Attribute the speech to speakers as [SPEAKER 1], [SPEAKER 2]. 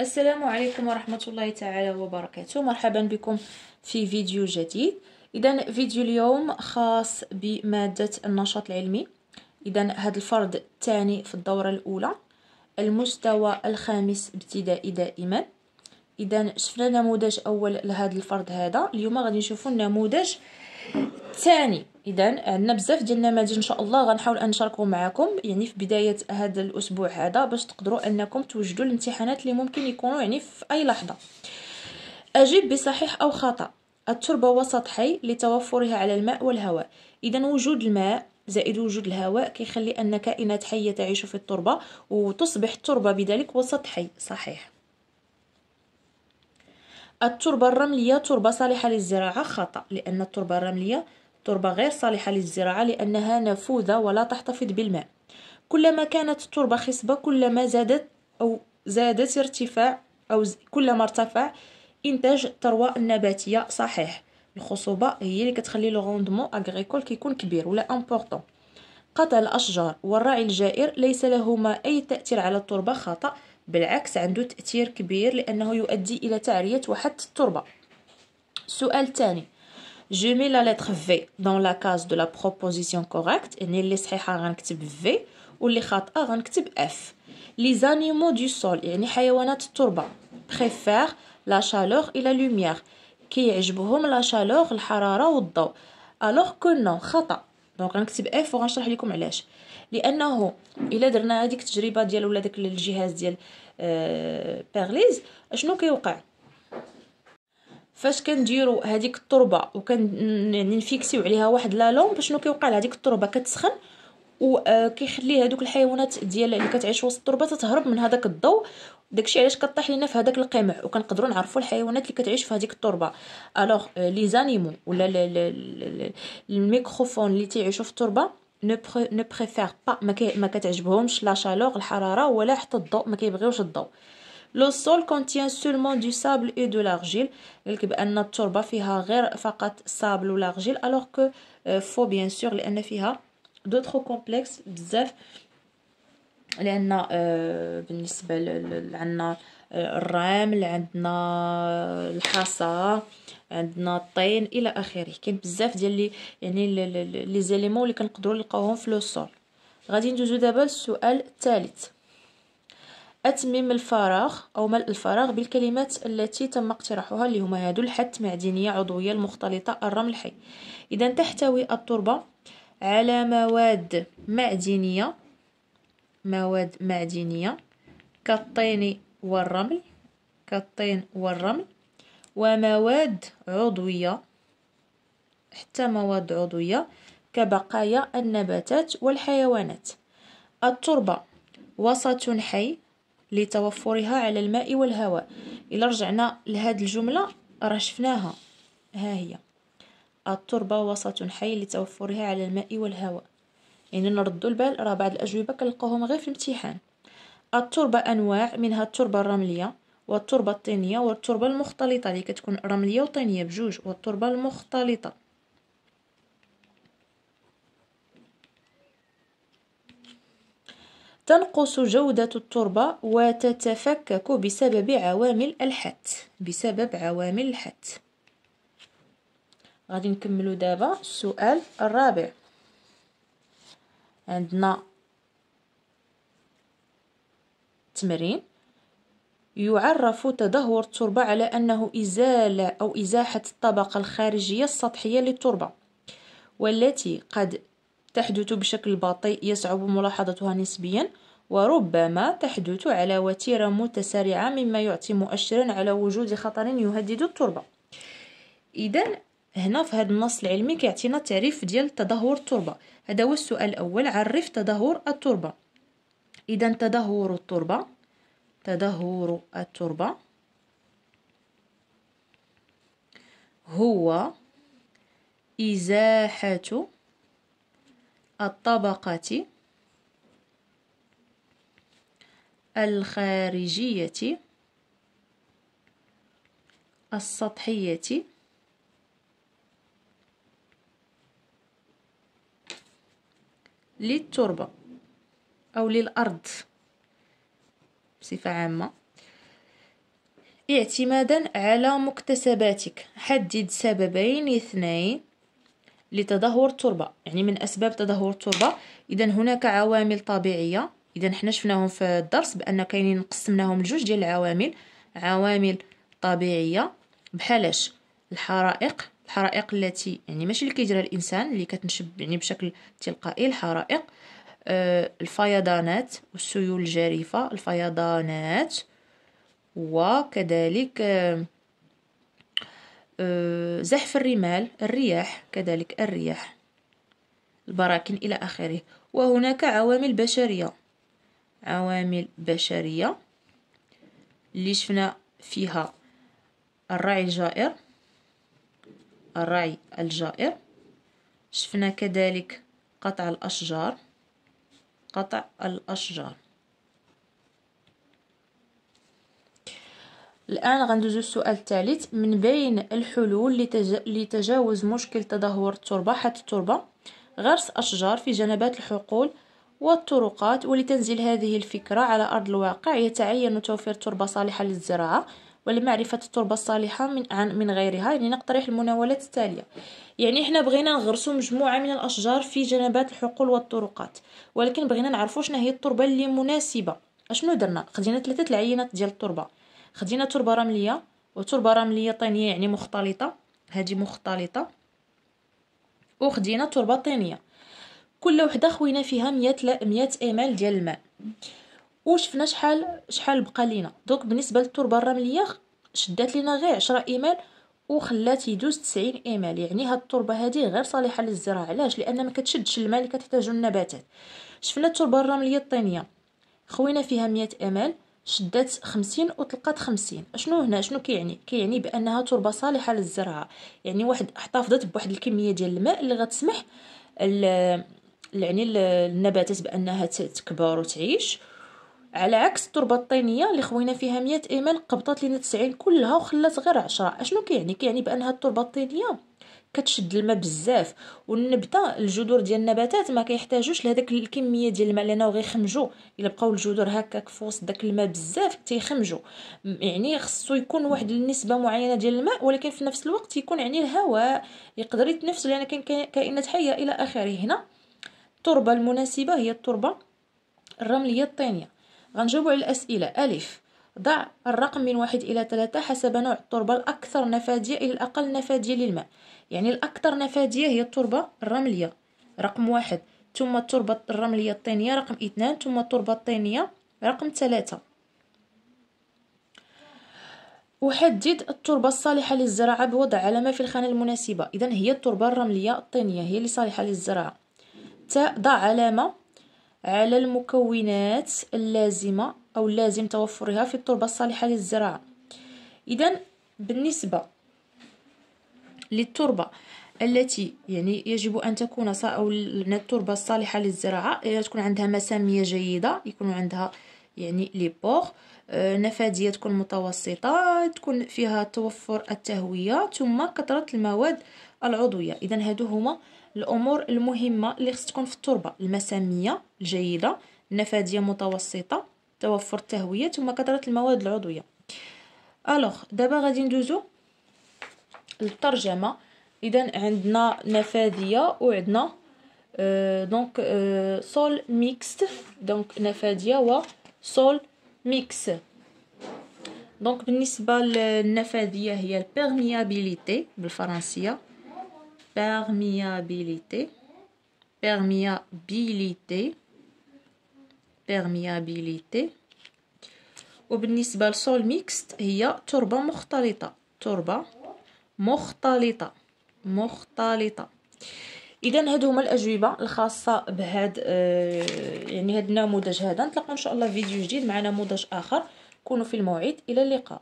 [SPEAKER 1] السلام عليكم ورحمة الله تعالى وبركاته مرحبا بكم في فيديو جديد إذا فيديو اليوم خاص بمادة النشاط العلمي إذا هذا الفرد الثاني في الدورة الأولى المستوى الخامس ابتدائي دائما إذا شفنا نموذج أول لهذا الفرد هذا اليوم غادي نشوفوا النموذج الثاني اذا عندنا بزاف ديال النماذج ان شاء الله غنحاول نشاركهم معكم يعني في بدايه هذا الاسبوع هذا باش تقدروا انكم توجدوا الامتحانات اللي ممكن يكونوا يعني في اي لحظه اجيب بصحيح او خطا التربه وسط حي لتوفرها على الماء والهواء اذا وجود الماء زائد وجود الهواء كيخلي ان كائنات حيه تعيش في التربه وتصبح التربه بذلك وسط حي صحيح التربه الرمليه تربه صالحه للزراعه خطا لان التربه الرمليه تربة غير صالحة للزراعة لأنها نفوذة ولا تحتفظ بالماء كلما كانت التربة خصبة كلما زادت أو زادت ارتفاع أو كلما ارتفع إنتاج الثروة النباتية صحيح الخصوبة هي اللي كتخلي لو روندمون اغريكول كيكون كبير ولا أمبوغتون قطع الاشجار والرعي الجائر ليس لهما اي تاثير على التربه خطا بالعكس عنده تاثير كبير لانه يؤدي الى تعريه وحد التربه السؤال الثاني Je mets la lettre V dans la case de la proposition correcte. Et les صحيحة V ou les خاطئة F. Les animaux du sol, يعني حيوانات التربة, préfèrent la chaleur et la lumière. كيعجبهم لا شالوغ الحراره والضوء الوغ كو نو خطا دونك غنكتب اف وغنشرح لكم علاش لانه الا درنا هذيك التجربه ديال ولا داك الجهاز ديال بيرليز شنو كيوقع فاش كنديروا هذيك التربه وكن يعني نفيكسيو عليها واحد لا باش شنو كيوقع لهذيك التربه كتسخن وكيخلي آه، هذوك الحيوانات ديال اللي كتعيش وسط التربه تتهرب من هذاك الضوء داكشي علاش كطيح لينا في هذاك القمع وكنقدروا نعرفوا الحيوانات اللي كتعيش في هذيك التربه الوغ لي زانيمو ولا الميكروفون اللي تيعيشوا في التربه نو بريفير با ما كتعجبهمش لا شالور الحراره ولا حتى الضوء ما كيبغيوش الضوء لو سول كونتيان سولمون دو سابل اي دو لارجيل قالك بان التربه فيها غير فقط و لارجيل الوغ كو فو بيان سور لان فيها دوتر كومبلكس بزاف لان euh, بالنسبه عندنا euh, الرمل عندنا euh، الحصى عندنا الطين الى اخره كاين بزاف ديال لي يعني لي زيليمون اللي كنقدروا نلقاوهم في لو سول غادي ندوزو دابا للسؤال الثالث أتمم الفراغ أو ملء الفراغ بالكلمات التي تم اقتراحها اللي هما هادو الحت معدنية عضوية المختلطة الرمل الحي إذا تحتوي التربة على مواد معدنية مواد معدنية كالطين والرمل كالطين والرمل ومواد عضوية حتى مواد عضوية كبقايا النباتات والحيوانات التربة وسط حي لتوفرها على الماء والهواء إلا رجعنا لهاد الجملة راه شفناها ها هي التربة وسط حي لتوفرها على الماء والهواء يعني نردوا البال راه بعض الأجوبة كنلقاوهم غير في الامتحان التربة أنواع منها التربة الرملية والتربة الطينية والتربة المختلطة اللي كتكون رملية وطينية بجوج والتربة المختلطة تنقص جودة التربة وتتفكك بسبب عوامل الحت بسبب عوامل الحت غادي نكملو دابا السؤال الرابع عندنا تمرين يعرف تدهور التربة على أنه إزالة أو إزاحة الطبقة الخارجية السطحية للتربة والتي قد تحدث بشكل بطيء يصعب ملاحظتها نسبيا وربما تحدث على وتيرة متسارعة مما يعطي مؤشرا على وجود خطر يهدد التربة إذا هنا في هذا النص العلمي كيعطينا تعريف ديال تدهور التربة هذا هو السؤال الأول عرف تدهور التربة إذا تدهور التربة تدهور التربة هو إزاحة الطبقة الخارجية السطحية للتربة أو للأرض بصفة عامة اعتمادا على مكتسباتك حدد سببين اثنين لتدهور التربه يعني من اسباب تدهور التربه اذا هناك عوامل طبيعيه اذا حنا شفناهم في الدرس بان كاينين قسمناهم لجوج ديال العوامل عوامل طبيعيه بحالاش الحرائق الحرائق التي يعني ماشي اللي كيديرها الانسان اللي كتنشب يعني بشكل تلقائي الحرائق آه الفيضانات والسيول الجارفه الفيضانات وكذلك آه آه، زحف الرمال الرياح كذلك الرياح البراكين إلى آخره وهناك عوامل بشرية عوامل بشرية اللي شفنا فيها الرعي الجائر الرعي الجائر شفنا كذلك قطع الأشجار قطع الأشجار الآن غندوزو السؤال الثالث من بين الحلول لتجاوز مشكل تدهور التربة حتى التربة غرس أشجار في جنبات الحقول والطرقات ولتنزيل هذه الفكرة على أرض الواقع يتعين توفير تربة صالحة للزراعة ولمعرفة التربة الصالحة من عن من غيرها يعني نقترح المناولات التالية يعني احنا بغينا نغرسوا مجموعة من الأشجار في جنبات الحقول والطرقات ولكن بغينا نعرفوا شنو هي التربة اللي مناسبة اشنو درنا خدينا ثلاثة العينات ديال التربة خدينا تربه رمليه وتربه رمليه طينيه يعني مختلطه هذه مختلطه وخدينا تربه طينيه كل وحده خوينا فيها 100 100 امل ديال الماء وشفنا شحال شحال بقى لينا دونك بالنسبه للتربه الرمليه شدات لينا غير 10 امل وخلات يدوز 90 امل يعني هاد التربه هذه غير صالحه للزراعه علاش لان ما كتشدش الماء اللي كتحتاجو النباتات شفنا التربه الرمليه الطينيه خوينا فيها 100 امل شدات خمسين وطلقات خمسين شنو هنا شنو كيعني كيعني بانها تربه صالحه للزرع يعني واحد احتفظت بواحد الكميه ديال الماء اللي غتسمح يعني النباتات بانها تكبر وتعيش على عكس التربه الطينيه اللي خوينا فيها 100 ايمان قبطات لينا 90 كلها وخلات غير 10 اشنو كيعني كيعني بانها التربه الطينيه كتشد الماء بزاف والنبته الجذور ديال النباتات ما كيحتاجوش لهذاك الكميه ديال الماء لانه غيخمجوا الا بقاو الجذور هكاك في وسط داك الماء بزاف تيخمجوا يعني خصو يكون واحد النسبه معينه ديال الماء ولكن في نفس الوقت يكون يعني الهواء يقدر يتنفس لان كاين كائنات حيه الى اخره هنا التربه المناسبه هي التربه الرمليه الطينيه غنجاوبوا على الاسئله الف ضع الرقم من واحد إلى ثلاثة حسب نوع التربة الأكثر نفادية إلى الأقل نفادية للماء يعني الأكثر نفادية هي التربة الرملية رقم واحد ثم التربة الرملية الطينية رقم اثنان ثم التربة الطينية رقم ثلاثة أحدد التربة الصالحة للزراعة بوضع علامة في الخانة المناسبة إذا هي التربة الرملية الطينية هي اللي صالحة للزراعة ضع علامة على المكونات اللازمة أو اللازم توفرها في التربة الصالحة للزراعة إذا بالنسبة للتربة التي يعني يجب أن تكون أو التربة الصالحة للزراعة تكون عندها مسامية جيدة يكون عندها يعني لي بوغ آه، نفادية تكون متوسطة تكون فيها توفر التهوية ثم كثرة المواد العضوية إذا هادو هما الأمور المهمة اللي خص تكون في التربة المسامية الجيدة نفادية متوسطة توفر التهويه ثم كثره المواد العضويه الوغ دابا غادي ندوزو للترجمه اذا عندنا نفاذيه وعندنا أه دونك أه سول ميكست دونك نفاذيه و سول ميكس دونك بالنسبه للنفاذيه هي البيرميابيليتي بالفرنسيه بيرميابيليتي بيرميابيليتي بيرميابيليتي وبالنسبه لسول ميكست هي تربه مختلطه تربه مختلطه مختلطه اذا هادو هما الاجوبه الخاصه بهاد آه يعني هاد النموذج هذا نتلاقاو ان شاء الله فيديو جديد مع نموذج اخر كونوا في الموعد الى اللقاء